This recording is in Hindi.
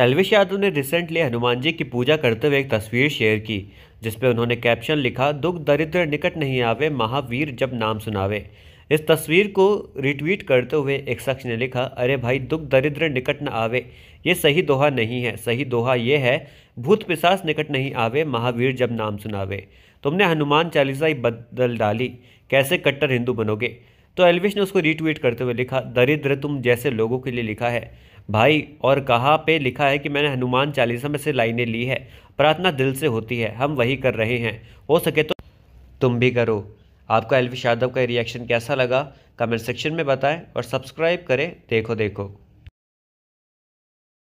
एलविश यादव ने रिसेंटली हनुमान जी की पूजा करते हुए एक तस्वीर शेयर की जिसमें उन्होंने कैप्शन लिखा दुख दरिद्र निकट नहीं आवे महावीर जब नाम सुनावे इस तस्वीर को रिट्वीट करते हुए एक शख्स ने लिखा अरे भाई दुख दरिद्र निकट न आवे ये सही दोहा नहीं है सही दोहा ये है भूत पिशाच निकट नहीं आवे महावीर जब नाम सुनावे तुमने हनुमान चालीसा ही बदल डाली कैसे कट्टर हिंदू बनोगे तो एलविश ने उसको रीट्वीट करते हुए लिखा दरिद्र तुम जैसे लोगों के लिए लिखा है भाई और कहाँ पे लिखा है कि मैंने हनुमान चालीसा में से लाइनें ली है प्रार्थना दिल से होती है हम वही कर रहे हैं हो सके तो तुम भी करो आपका एलविश यादव का रिएक्शन कैसा लगा कमेंट सेक्शन में बताएं और सब्सक्राइब करें देखो देखो